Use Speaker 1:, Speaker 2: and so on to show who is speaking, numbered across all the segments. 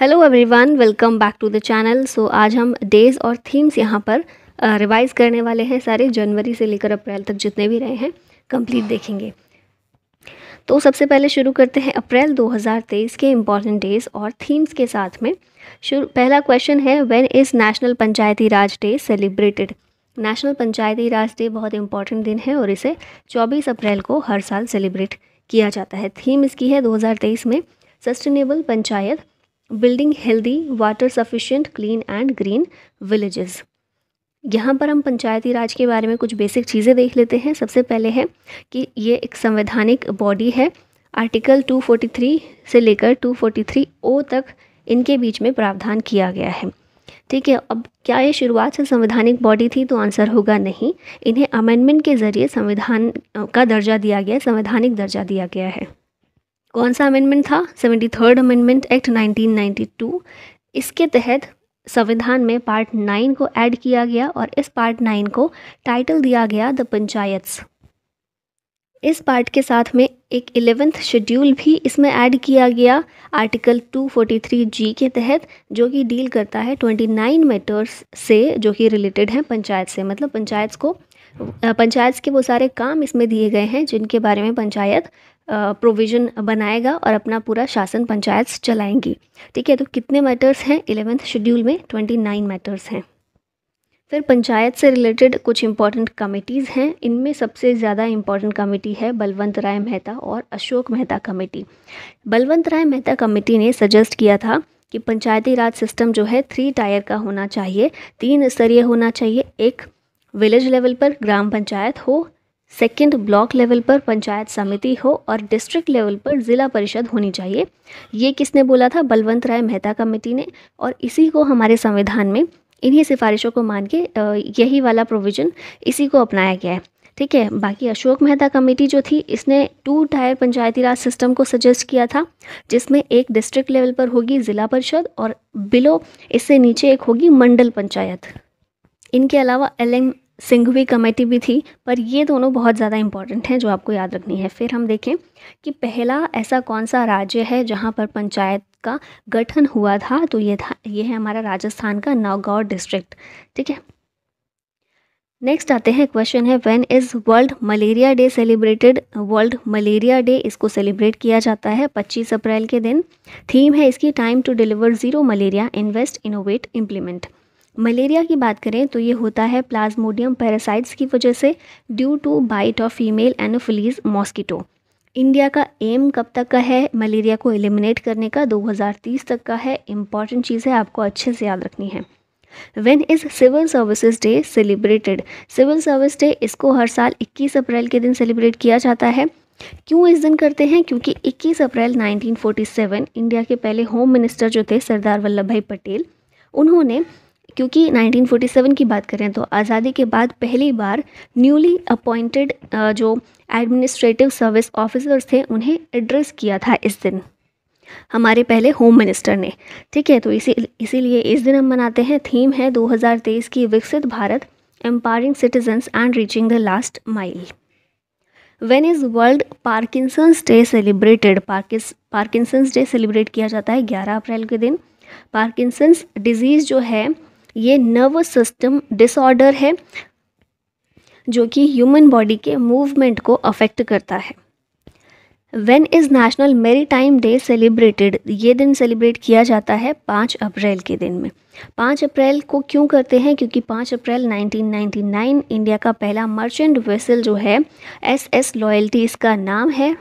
Speaker 1: hello everyone welcome back to the channel so आज हम days और थीम्स यहाँ पर रिवाइज़ uh, करने वाले हैं सारे जनवरी से लेकर अप्रैल तक जितने भी रहे हैं कंप्लीट देखेंगे तो सबसे पहले शुरू करते हैं अप्रैल 2023 के इम्पॉर्टेंट डेज़ और थीम्स के साथ में शुरू पहला क्वेश्चन है when is national panchayati raj day celebrated national panchayati raj day बहुत इंपॉर्टेंट दिन है और इसे 24 अप्रैल को हर साल सेलिब्रेट किया जाता है थीम इसकी है 2023 में sustainable panchayat building healthy water sufficient clean and green villages यहाँ पर हम पंचायती राज के बारे में कुछ बेसिक चीज़ें देख लेते हैं सबसे पहले है कि ये एक संवैधानिक बॉडी है आर्टिकल 243 से लेकर 243 ओ तक इनके बीच में प्रावधान किया गया है ठीक है अब क्या ये शुरुआत से संवैधानिक बॉडी थी तो आंसर होगा नहीं इन्हें अमेंडमेंट के ज़रिए संविधान का दर्जा दिया गया संवैधानिक दर्जा दिया गया है कौन सा अमेंडमेंट था सेवेंटी थर्ड अमेंडमेंट एक्ट 1992 इसके तहत संविधान में पार्ट नाइन को ऐड किया गया और इस पार्ट नाइन को टाइटल दिया गया द पंचायत्स इस पार्ट के साथ में एक एलेवेंथ शेड्यूल भी इसमें ऐड किया गया आर्टिकल 243 जी के तहत जो कि डील करता है 29 मैटर्स से जो कि रिलेटेड हैं पंचायत से मतलब पंचायत को पंचायत के वो सारे काम इसमें दिए गए हैं जिनके बारे में पंचायत प्रोविज़न बनाएगा और अपना पूरा शासन पंचायत चलाएंगी ठीक है तो कितने मैटर्स हैं इलेवेंथ शेड्यूल में ट्वेंटी नाइन मैटर्स हैं फिर पंचायत से रिलेटेड कुछ इंपॉर्टेंट कमेटीज़ हैं इनमें सबसे ज़्यादा इम्पॉर्टेंट कमेटी है बलवंत राय मेहता और अशोक मेहता कमेटी बलवंत राय मेहता कमेटी ने सजेस्ट किया था कि पंचायती राज सिस्टम जो है थ्री टायर का होना चाहिए तीन स्तरीय होना चाहिए एक विलेज लेवल पर ग्राम पंचायत हो सेकंड ब्लॉक लेवल पर पंचायत समिति हो और डिस्ट्रिक्ट लेवल पर ज़िला परिषद होनी चाहिए ये किसने बोला था बलवंत राय मेहता कमेटी ने और इसी को हमारे संविधान में इन्हीं सिफारिशों को मान के यही वाला प्रोविज़न इसी को अपनाया गया है ठीक है बाकी अशोक मेहता कमेटी जो थी इसने two tier panchayati raj system को सजेस्ट किया था जिसमें एक डिस्ट्रिक्ट लेवल पर होगी ज़िला परिषद और बिलो इससे नीचे एक होगी मंडल पंचायत इनके अलावा एल एम सिंघवी कमेटी भी थी पर ये दोनों बहुत ज़्यादा इंपॉर्टेंट हैं जो आपको याद रखनी है फिर हम देखें कि पहला ऐसा कौन सा राज्य है जहाँ पर पंचायत का गठन हुआ था तो ये था ये है हमारा राजस्थान का नागौर डिस्ट्रिक्ट ठीक है नेक्स्ट आते हैं क्वेश्चन है when is world malaria day celebrated world malaria day इसको सेलिब्रेट किया जाता है 25 अप्रैल के दिन थीम है इसकी time to deliver zero malaria invest innovate implement malaria की बात करें तो ये होता है प्लाज्मोडियम पैरासाइट्स की वजह से due to bite of female anopheles mosquito India का एम कब तक का है मलेरिया को एलिमिनेट करने का 2030 तक का है इम्पॉर्टेंट चीज़ है आपको अच्छे से याद रखनी है when is civil services day celebrated civil service day इसको हर साल 21 अप्रैल के दिन सेलिब्रेट किया जाता है क्यों इस दिन करते हैं क्योंकि 21 अप्रैल 1947 इंडिया के पहले होम मिनिस्टर जो थे सरदार वल्लभ भाई पटेल उन्होंने क्योंकि 1947 की बात करें तो आज़ादी के बाद पहली बार न्यूली अपॉइंटेड जो एडमिनिस्ट्रेटिव सर्विस ऑफिसर्स थे उन्हें एड्रेस किया था इस दिन हमारे पहले होम मिनिस्टर ने ठीक है तो इसी इसीलिए इस दिन हम मनाते हैं थीम है 2023 की Viksit Bharat empowering citizens and reaching the last mile when is world Parkinson's day celebrated Parkinson's Parkinson's day celebrate किया जाता है 11 अप्रैल के दिन पार्किसंस डिजीज़ जो है ये नर्वस सिस्टम डिसऑर्डर है जो कि ह्यूमन बॉडी के मूवमेंट को अफेक्ट करता है when is national maritime day celebrated ये दिन सेलिब्रेट किया जाता है पाँच अप्रैल के दिन में पाँच अप्रैल को क्यों करते हैं क्योंकि पाँच अप्रैल 1999 इंडिया का पहला मर्चेंट वेसल जो है एस एस लॉयल्टी इसका नाम है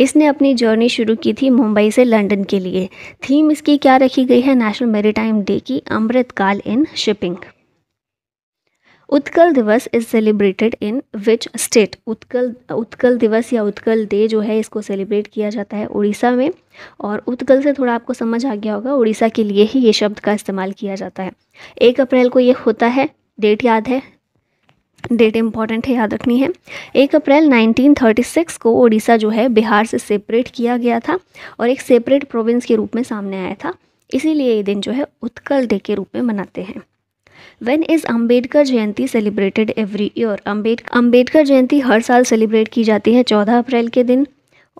Speaker 1: इसने अपनी जर्नी शुरू की थी मुंबई से लंदन के लिए थीम इसकी क्या रखी गई है नेशनल मेरीटाइम डे की अमृतकाल इन shipping Utkal Divas is celebrated in which state Utkal Utkal Divas या उत्कल डे जो है इसको सेलिब्रेट किया जाता है उड़ीसा में और उत्कल से थोड़ा आपको समझ आ गया होगा उड़ीसा के लिए ही ये शब्द का इस्तेमाल किया जाता है एक अप्रैल को ये होता है डेट याद है डेट इम्पॉर्टेंट है याद रखनी है एक अप्रैल 1936 को ओडिशा जो है बिहार से सेपरेट किया गया था और एक सेपरेट प्रोविंस के रूप में सामने आया था इसीलिए ये दिन जो है उत्कल डे के रूप में मनाते हैं when is Ambedkar Jayanti celebrated every year Ambed Ambedkar Jayanti हर साल सेलिब्रेट की जाती है चौदह अप्रैल के दिन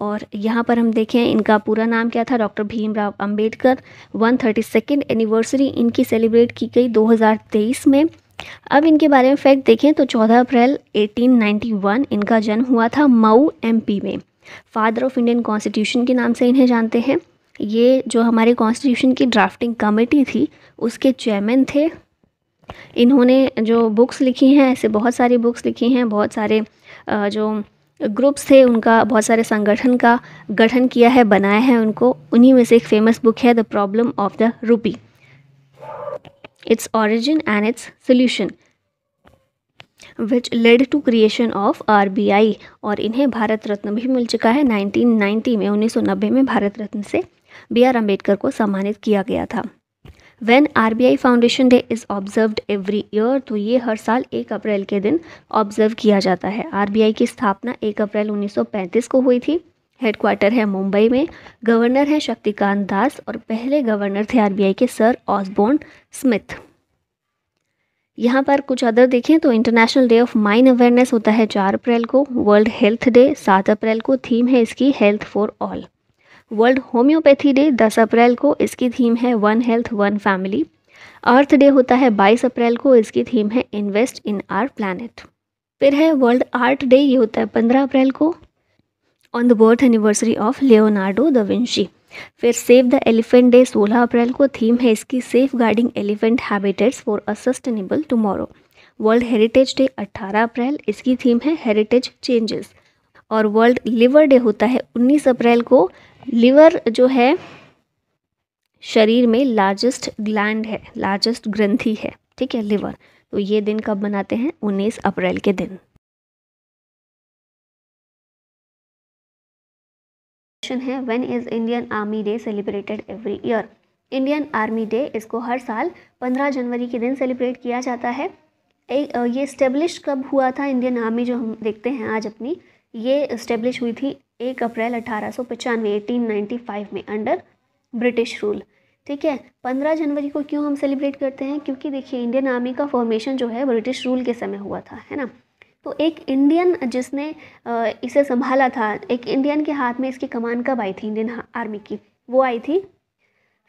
Speaker 1: और यहाँ पर हम देखें इनका पूरा नाम क्या था doctor Bhimrao Ambedkar one thirty second anniversary इनकी सेलिब्रेट की गई 2023 में अब इनके बारे में फैक्ट देखें तो 14 अप्रैल 1891 इनका जन्म हुआ था मऊ एमपी में फादर ऑफ इंडियन कॉन्स्टिट्यूशन के नाम से इन्हें जानते हैं ये जो हमारे कॉन्स्टिट्यूशन की ड्राफ्टिंग कमेटी थी उसके चेयरमैन थे इन्होंने जो बुक्स लिखी हैं ऐसे बहुत सारी बुक्स लिखी हैं बहुत सारे जो ग्रुप्स थे उनका बहुत सारे संगठन का गठन किया है बनाया है उनको उन्हीं में से एक फेमस बुक है the problem of the rupee its origin and its solution which led to creation of RBI और इन्हें भारत रत्न भी मिल चुका है 1990 में 1990 में भारत रत्न से बी आर अम्बेडकर को सम्मानित किया गया था when R B I foundation day is observe every year तो ये हर साल एक अप्रैल के दिन ऑब्जर्व किया जाता है आर बी आई की स्थापना एक अप्रैल 1935 को हुई थी हेडक्वार्टर है मुंबई में गवर्नर हैं शक्तिकांत दास और पहले गवर्नर थे आरबीआई के सर ऑसबोर्न स्मिथ यहाँ पर कुछ अदर देखें तो international day of mind awareness होता है चार अप्रैल को वर्ल्ड हेल्थ डे सात अप्रैल को थीम है इसकी health for all world homoeopathy day दस अप्रैल को इसकी थीम है one health one family earth day होता है बाईस अप्रैल को इसकी थीम है इन्वेस्ट इन आर प्लानट फिर है वर्ल्ड आर्ट डे ये होता है पंद्रह अप्रैल को on the birth anniversary of Leonardo da Vinci फिर सेव द एलिफेंट डे 16 अप्रैल को थीम है इसकी safeguarding elephant habitats for a sustainable tomorrow world heritage day 18 अप्रैल इसकी थीम है हेरिटेज चेंजेस और वर्ल्ड लिवर डे होता है 19 अप्रैल को लिवर जो है शरीर में लार्जेस्ट ग्लैंड है लार्जेस्ट ग्रंथी है ठीक है लिवर तो ये दिन कब मनाते हैं 19 अप्रैल के दिन क्वेश्चन है when is Indian army day celebrated every year Indian army day इसको हर साल 15 जनवरी के दिन सेलिब्रेट किया जाता है ये इस्टेब्लिश कब हुआ था इंडियन आर्मी जो हम देखते हैं आज अपनी ये इस्टेब्लिश हुई थी एक अप्रैल अठारह सौ पचानवे एटीन नाइन्टी फाइव में अंडर ब्रिटिश रूल ठीक है पंद्रह जनवरी को क्यों हम सेलिब्रेट करते हैं क्योंकि देखिए इंडियन आर्मी का फॉर्मेशन जो है ब्रिटिश रूल के समय हुआ था है ना तो एक इंडियन जिसने इसे संभाला था एक इंडियन के हाथ में इसकी कमान कब आई थी इंडियन आर्मी की वो आई थी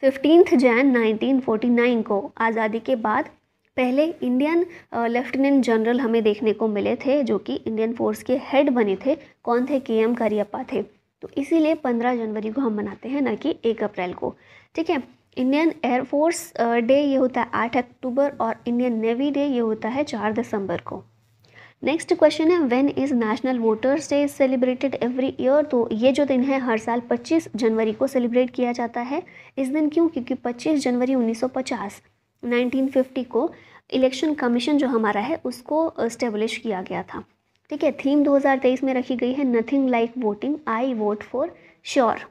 Speaker 1: फिफ्टींथ जैन 1949 को आज़ादी के बाद पहले इंडियन लेफ्टिनेंट जनरल हमें देखने को मिले थे जो कि इंडियन फोर्स के हेड बने थे कौन थे के एम करियप्पा थे तो इसीलिए पंद्रह जनवरी को हम मनाते हैं ना कि एक अप्रैल को ठीक है इंडियन एयरफोर्स डे ये होता है आठ अक्टूबर और इंडियन नेवी डे ये होता है चार दिसंबर को नेक्स्ट क्वेश्चन है when is national voters day celebrated every year तो ये जो दिन है हर साल 25 जनवरी को सेलिब्रेट किया जाता है इस दिन क्यों क्योंकि 25 जनवरी 1950 1950 को इलेक्शन कमीशन जो हमारा है उसको इस्टेब्लिश किया गया था ठीक है थीम 2023 में रखी गई है nothing like voting I vote for sure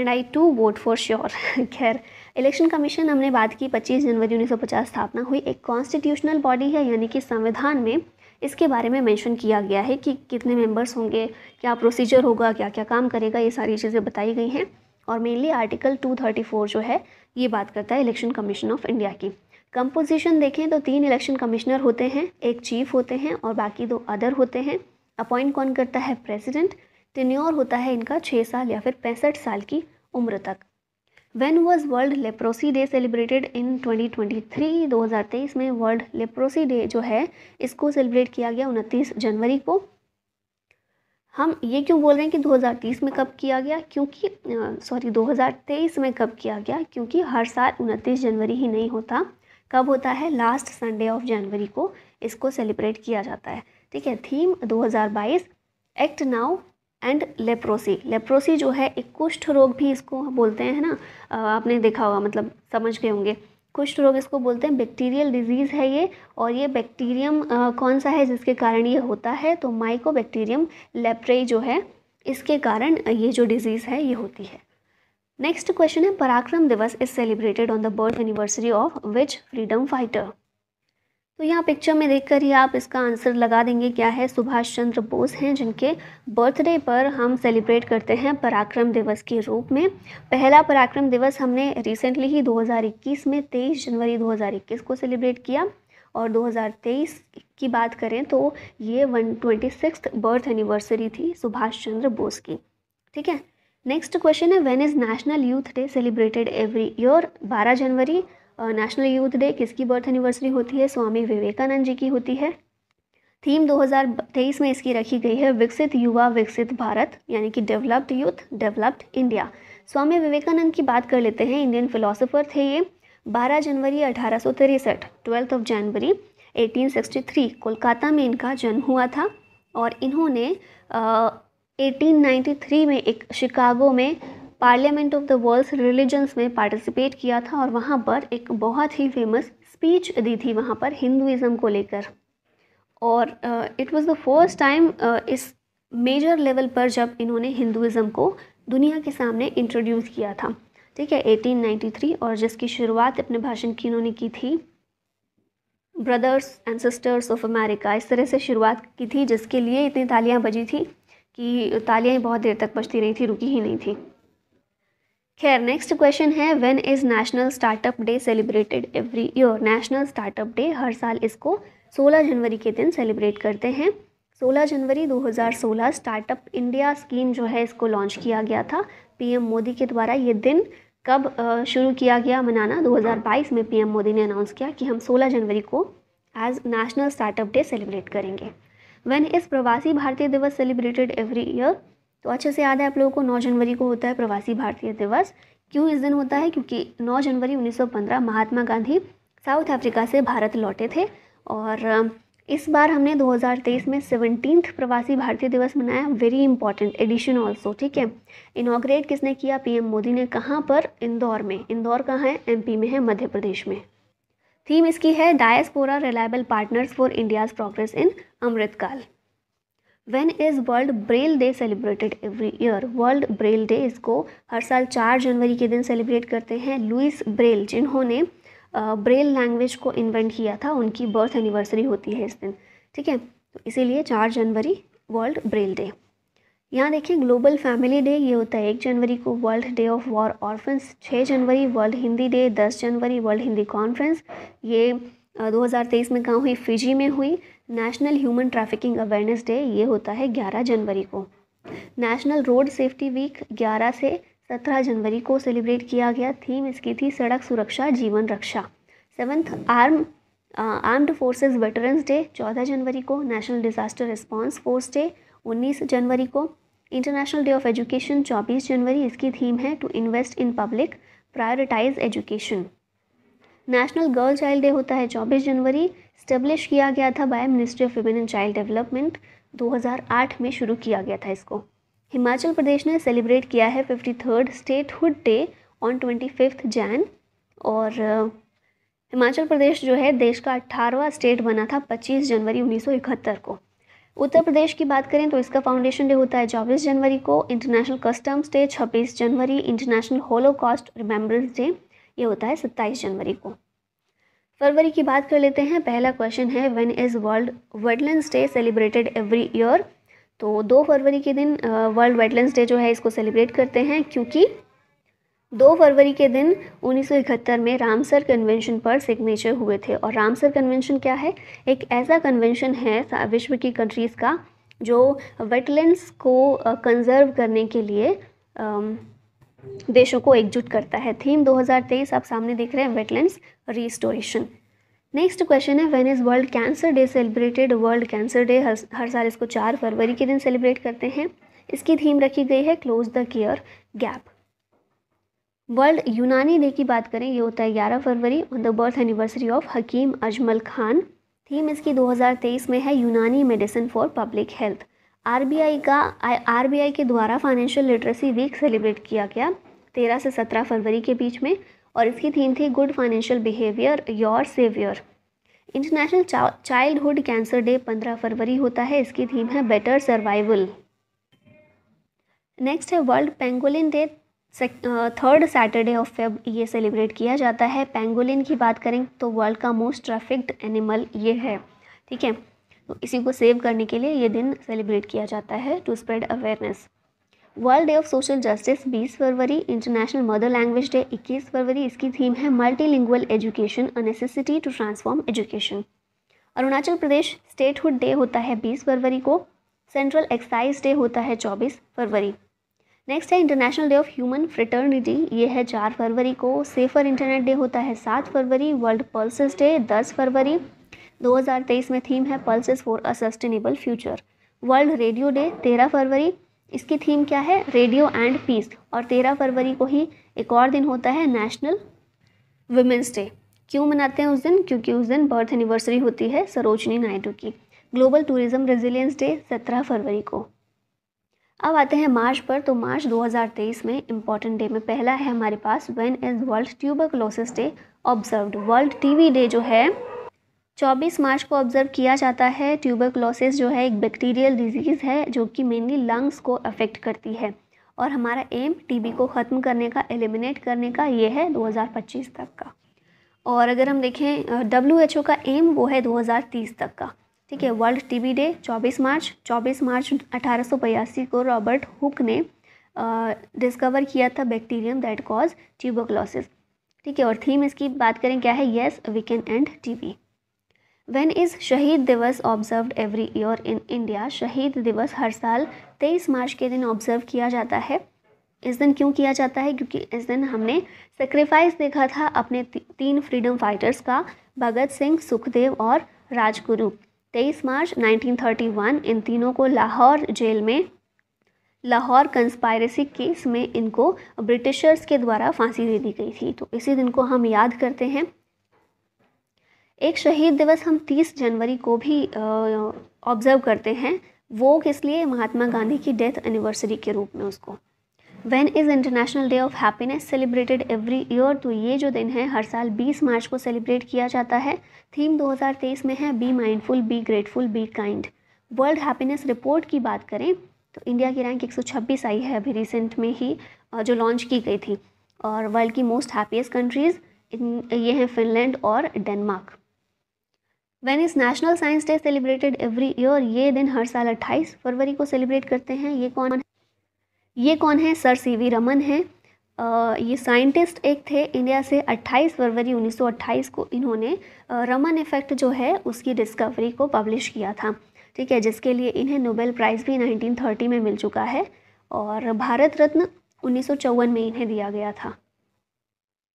Speaker 1: and I too vote for sure खैर इलेक्शन कमीशन हमने बात की 25 जनवरी 1950 स्थापना हुई एक कॉन्स्टिट्यूशनल बॉडी है यानी कि संविधान में इसके बारे में मेंशन किया गया है कि कितने मेंबर्स होंगे क्या प्रोसीजर होगा क्या क्या काम करेगा ये सारी चीज़ें बताई गई हैं और मेनली आर्टिकल 234 जो है ये बात करता है इलेक्शन कमीशन ऑफ इंडिया की कंपोजिशन देखें तो तीन इलेक्शन कमिश्नर होते हैं एक चीफ होते हैं और बाकी दो अदर होते हैं अपॉइंट कौन करता है प्रेसिडेंट टिन्योर होता है इनका छः साल या फिर पैंसठ साल की उम्र तक when was world leprosy day celebrated in 2023 2023 में वर्ल्ड लेप्रोसी डे जो है इसको सेलिब्रेट किया गया उनतीस जनवरी को हम ये क्यों बोल रहे हैं कि 2030 में कब किया गया क्योंकि सॉरी 2023 में कब किया गया क्योंकि हर साल उनतीस जनवरी ही नहीं होता कब होता है लास्ट संडे ऑफ जनवरी को इसको सेलिब्रेट किया जाता है ठीक है theme 2022 act now and leprosy leprosy जो है एक कुष्ठ रोग भी इसको बोलते हैं ना आपने देखा होगा मतलब समझ गए होंगे कुष्ठ रोग इसको बोलते हैं बैक्टीरियल डिजीज़ है ये और ये बैक्टीरियम कौन सा है जिसके कारण ये होता है तो माइको बैक्टीरियम लेप्रे जो है इसके कारण ये जो डिज़ीज़ है ये होती है नेक्स्ट क्वेश्चन है Parakram Divas is celebrated on the birth anniversary of which freedom fighter तो यहाँ पिक्चर में देखकर ही आप इसका आंसर लगा देंगे क्या है सुभाष चंद्र बोस हैं जिनके बर्थडे पर हम सेलिब्रेट करते हैं पराक्रम दिवस के रूप में पहला पराक्रम दिवस हमने रिसेंटली ही 2021 में 23 जनवरी 2021 को सेलिब्रेट किया और 2023 की बात करें तो ये वन ट्वेंटी बर्थ एनिवर्सरी थी सुभाष चंद्र बोस की ठीक है नेक्स्ट क्वेश्चन है when is national youth day celebrated every year 12 जनवरी नेशनल यूथ डे किसकी बर्थ एनिवर्सरी होती है स्वामी विवेकानंद जी की होती है थीम 2023 में इसकी रखी गई है विकसित युवा विकसित भारत यानी कि developed youth developed India Swami Vivekananda की बात कर लेते हैं इंडियन फिलोसोफर थे ये 12 जनवरी अठारह सौ तिरसठ ट्वेल्थ ऑफ जनवरी 1863 कोलकाता में इनका जन्म हुआ था और इन्होंने आ, 1893 में एक शिकागो में parliament of the world's religions में पार्टिसिपेट किया था और वहाँ पर एक बहुत ही फेमस स्पीच दी थी वहाँ पर हिंदुज़म को लेकर और it was the first time इस मेजर लेवल पर जब इन्होंने हिंदुज़म को दुनिया के सामने इंट्रोड्यूस किया था ठीक है 1893 और जिसकी शुरुआत अपने भाषण की इन्होंने की थी brothers and sisters of America इस तरह से शुरुआत की थी जिसके लिए इतनी तालियां बजी थी कि तालियां बहुत देर तक बजती रही थी रुकी ही नहीं थी खैर नेक्स्ट क्वेश्चन है when is national startup day celebrated every year national startup day हर साल इसको 16 जनवरी के दिन सेलिब्रेट करते हैं 16 जनवरी 2016 स्टार्टअप इंडिया स्कीम जो है इसको लॉन्च किया गया था पीएम मोदी के द्वारा ये दिन कब शुरू किया गया मनाना 2022 में पीएम मोदी ने अनाउंस किया कि हम 16 जनवरी को as national startup day celebrate करेंगे वेन इज प्रवासी भारतीय दिवस सेलिब्रेटेड एवरी ईयर तो अच्छे से याद है आप लोगों को नौ जनवरी को होता है प्रवासी भारतीय दिवस क्यों इस दिन होता है क्योंकि 9 जनवरी 1915 महात्मा गांधी साउथ अफ्रीका से भारत लौटे थे और इस बार हमने 2023 में सेवनटीन प्रवासी भारतीय दिवस मनाया वेरी इंपॉर्टेंट एडिशन ऑल्सो ठीक है इनाग्रेट किसने किया पीएम मोदी ने कहाँ पर इंदौर में इंदौर कहाँ है एमपी में है मध्य प्रदेश में थीम इसकी है diaspora reliable partners for India's progress in Amritkaal when is world Braille day celebrated every year world Braille day इसको हर साल चार जनवरी के दिन सेलिब्रेट करते हैं लुइस ब्रेल जिन्होंने ब्रेल लैंग्वेज को इन्वेंट किया था उनकी बर्थ एनिवर्सरी होती है इस दिन ठीक है तो इसीलिए चार जनवरी वर्ल्ड ब्रेल डे यहाँ देखिए ग्लोबल फैमिली डे ये होता है एक जनवरी को world day of war orphans छः जनवरी वर्ल्ड हिंदी डे दस जनवरी वर्ल्ड हिंदी कॉन्फ्रेंस ये 2023 में कहाँ हुई फिजी में हुई national human trafficking awareness day ये होता है 11 जनवरी को नेशनल रोड सेफ्टी वीक 11 से 17 जनवरी को सेलिब्रेट किया गया थीम इसकी थी सड़क सुरक्षा जीवन रक्षा seventh arm armed forces veterans day 14 जनवरी को national disaster response force day उन्नीस जनवरी को इंटरनेशनल डे ऑफ एजुकेशन चौबीस जनवरी इसकी थीम है to invest in public prioritise education national girl child day होता है 24 जनवरी स्टेब्लिश किया गया था by ministry of women and child development 2008 में शुरू किया गया था इसको हिमाचल प्रदेश ने सेलिब्रेट किया है fifty third statehood day on twenty fifth Jan और हिमाचल प्रदेश जो है देश का अट्ठारहवा स्टेट बना था 25 जनवरी 1971 को उत्तर प्रदेश की बात करें तो इसका फाउंडेशन डे होता है चौबीस जनवरी को इंटरनेशनल कस्टम्स डे छब्बीस जनवरी इंटरनेशनल होलो रिमेम्बरेंस डे ये होता है सत्ताईस जनवरी को फरवरी की बात कर लेते हैं पहला क्वेश्चन है when is world wetlands day celebrated every year तो दो फरवरी के दिन वर्ल्ड वेटलैंड्स डे जो है इसको सेलिब्रेट करते हैं क्योंकि दो फरवरी के दिन उन्नीस में रामसर कन्वेंशन पर सिग्नेचर हुए थे और रामसर कन्वेंशन क्या है एक ऐसा कन्वेंशन है विश्व की कंट्रीज़ का जो वेटलैंड्स को कंजर्व करने के लिए देशों को एकजुट करता है थीम 2023 आप सामने देख रहे हैं वेटलैंड रिस्टोरेशन नेक्स्ट क्वेश्चन है when is world cancer day celebrated world cancer day हर, साल इसको चार फरवरी के दिन सेलिब्रेट करते हैं इसकी थीम रखी गई है close the care gap world Unani day की बात करें ये होता है ग्यारह फरवरी on the birth anniversary of Hakim Ajmal Khan theme इसकी 2023 में है Unani medicine for public health RBI का आरबीआई के द्वारा फाइनेंशियल लिटरेसी वीक सेलिब्रेट किया गया तेरह से सत्रह फरवरी के बीच में और इसकी थीम थी good financial behaviour your saviour international childhood cancer day पंद्रह फरवरी होता है इसकी थीम है बेटर सर्वाइवल नेक्स्ट है world pangolin day third Saturday of Feb ये सेलिब्रेट किया जाता है पेंगोलिन की बात करें तो वर्ल्ड का मोस्ट ट्रैफिक्ड एनिमल ये है ठीक है तो इसी को सेव करने के लिए ये दिन सेलिब्रेट किया जाता है to spread awareness world day of social justice 20 फरवरी इंटरनेशनल मदर लैंग्वेज डे 21 फरवरी इसकी थीम है multilingual education a necessity to transform education Arunachal Pradesh statehood day होता है 20 फरवरी को सेंट्रल एक्साइज डे होता है 24 फरवरी नेक्स्ट है international day of human fraternity ये है 4 फरवरी को सेफर इंटरनेट डे होता है 7 फरवरी वर्ल्ड पल्स डे 10 फरवरी 2023 में थीम है pulses for a sustainable future world radio day 13 फरवरी इसकी थीम क्या है रेडियो एंड पीस और 13 फरवरी को ही एक और दिन होता है नेशनल वुमेंस डे क्यों मनाते हैं उस दिन क्योंकि उस दिन बर्थ एनिवर्सरी होती है सरोजनी नायडू की ग्लोबल टूरिज्म रेजिलियंस डे 17 फरवरी को अब आते हैं मार्च पर तो मार्च 2023 में इम्पॉर्टेंट डे में पहला है हमारे पास when is world tuber day observed world TV day जो है 24 मार्च को ऑब्ज़र्व किया जाता है ट्यूबरक्लोसिस जो है एक बैक्टीरियल डिजीज़ है जो कि मेनली लंग्स को अफेक्ट करती है और हमारा एम टीबी को ख़त्म करने का एलिमिनेट करने का ये है 2025 तक का और अगर हम देखें डब्ल्यू एच ओ का एम वो है 2030 तक का ठीक है वर्ल्ड टीबी डे 24 मार्च 24 मार्च अठारह को रॉबर्ट हुक ने डिस्कवर किया था बैक्टीरियम दैट कॉज ट्यूबोक्लोसिस ठीक है और थीम इसकी बात करें क्या है yes we can and T when is Shaheed Diwas observe every year in India Shaheed Diwas हर साल तेईस मार्च के दिन ऑब्जर्व किया जाता है इस दिन क्यों किया जाता है क्योंकि इस दिन हमने सेक्रीफाइस देखा था अपने ती, तीन फ्रीडम फाइटर्स का भगत सिंह सुखदेव और राजगुरु तेईस मार्च 1931 इन तीनों को लाहौर जेल में लाहौर कंस्पायरेसी केस में इनको ब्रिटिशर्स के द्वारा फांसी दे दी गई थी तो इसी दिन को हम याद करते हैं एक शहीद दिवस हम 30 जनवरी को भी ऑब्ज़र्व करते हैं वो किस लिए महात्मा गांधी की डेथ एनिवर्सरी के रूप में उसको when is international day of happiness celebrated every year तो ये जो दिन है हर साल 20 मार्च को सेलिब्रेट किया जाता है थीम 2023 में है be mindful be grateful be kind world happiness report की बात करें तो इंडिया की रैंक 126 आई है अभी रिसेंट में ही जो लॉन्च की गई थी और वर्ल्ड की मोस्ट हैप्पीएस्ट कंट्रीज़ ये हैं फिनलैंड और Denmark when is national science day celebrated every year ये दिन हर साल 28 फरवरी को सेलिब्रेट करते हैं ये कौन है ये कौन है सर सी वी रमन है आ, ये साइंटिस्ट एक थे इंडिया से 28 फरवरी 1928 को इन्होंने रमन इफ़ेक्ट जो है उसकी डिस्कवरी को पब्लिश किया था ठीक है जिसके लिए इन्हें नोबेल प्राइज़ भी 1930 में मिल चुका है और भारत रत्न उन्नीस में इन्हें दिया गया था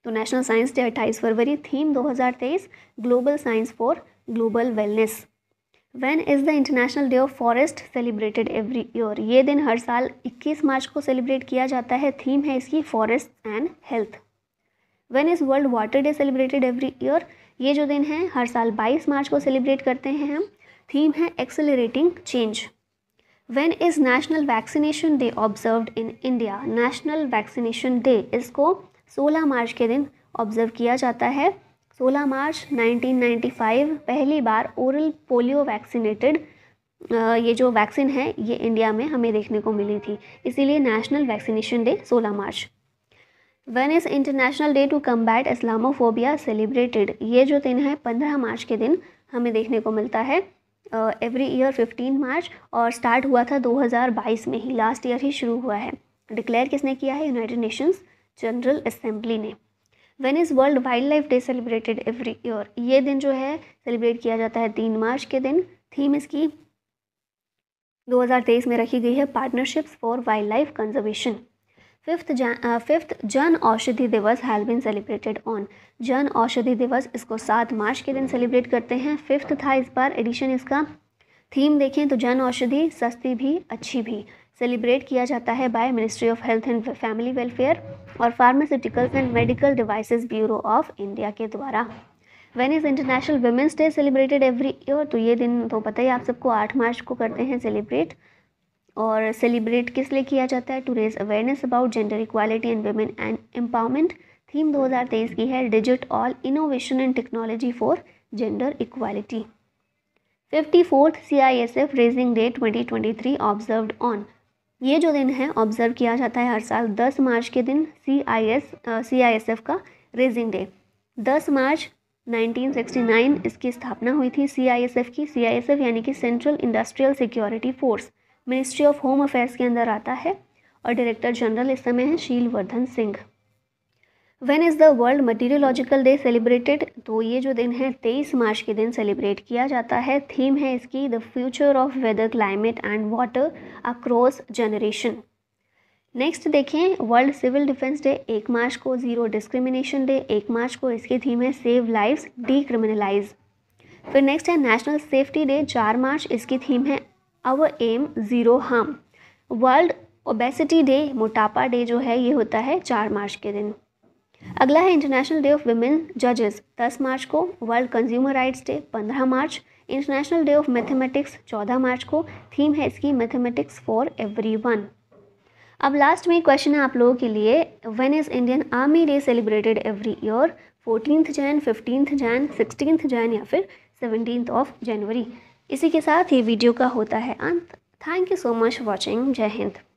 Speaker 1: तो नेशनल साइंस डे 28 फरवरी theme 2023 global science for global wellness when is the international day of forest celebrated every year ये दिन हर साल 21 मार्च को सेलिब्रेट किया जाता है थीम है इसकी forest and health when is world water day celebrated every year ये जो दिन है हर साल 22 मार्च को सेलिब्रेट करते हैं हम थीम है accelerating change when is national vaccination day observe in India national vaccination day इसको 16 मार्च के दिन ऑब्जर्व किया जाता है 16 मार्च 1995 पहली बार ओरल पोलियो वैक्सीनेटेड ये जो वैक्सीन है ये इंडिया में हमें देखने को मिली थी इसीलिए नेशनल वैक्सीनेशन डे 16 मार्च when is international day to combat Islamophobia celebrated ये जो दिन है 15 मार्च के दिन हमें देखने को मिलता है एवरी ईयर 15 मार्च और स्टार्ट हुआ था 2022 में ही लास्ट ईयर ही शुरू हुआ है डिक्लेयर किसने किया है यूनाइटेड नेशंस जनरल असम्बली ने when is world wildlife day celebrated every year ये दिन जो है सेलिब्रेट किया जाता है तीन मार्च के दिन थीम इसकी 2023 में रखी गई है partnerships for wildlife conservation fifth Jan fifth Jan Aushadhi दिवस हैज़ बिन सेलिब्रेटेड ऑन जन औषधि दिवस इसको सात मार्च के दिन सेलिब्रेट करते हैं फिफ्थ था इस बार एडिशन इसका थीम देखें तो जन औषधि सस्ती भी अच्छी भी सेलिब्रेट किया जाता है by ministry of health and family welfare और pharmaceuticals and medical devices bureau of India के द्वारा when is international women's day celebrated every year तो ये दिन तो पता ही आप सबको आठ मार्च को करते हैं सेलिब्रेट और सेलिब्रेट किस लिए किया जाता है to raise awareness about gender equality and women and empowerment theme 2023 की है digit all innovation and technology for gender equality fifty fourth C I S F raising day twenty twenty three observe on ये जो दिन है observe किया जाता है हर साल दस मार्च के दिन C I S C I S F का रेजिंग डे दस मार्च 1969 इसकी स्थापना हुई थी सी आई एस एफ की सी आई एस एफ यानी कि central industrial security force ministry of home affairs के अंदर आता है और डायरेक्टर जनरल इस समय हैं Sheel Vardhan Singh when is the world meteorological day celebrated तो ये जो दिन है तेईस मार्च के दिन सेलिब्रेट किया जाता है थीम है इसकी the future of weather climate and water across generation next देखें वर्ल्ड सिविल डिफेंस डे एक मार्च को जीरो डिस्क्रिमिनेशन डे एक मार्च को इसकी थीम है सेव डी डीक्रिमिनलाइज फिर नेक्स्ट है नेशनल सेफ्टी डे चार मार्च इसकी थीम है our aim zero harm world obesity day मोटापा डे जो है ये होता है चार मार्च के दिन अगला है इंटरनेशनल डे ऑफ विमेन जजेस 10 मार्च को वर्ल्ड कंज्यूमर राइट्स डे 15 मार्च इंटरनेशनल डे ऑफ मैथमेटिक्स 14 मार्च को थीम है इसकी मैथमेटिक्स फॉर एवरीवन अब लास्ट में क्वेश्चन है आप लोगों के लिए when is Indian army day celebrated every year fourteen Jan fifteen Jan sixteen Jan या फिर सेवनटीन ऑफ जनवरी इसी के साथ ये वीडियो का होता है अंत thank you so much watching Jai Hind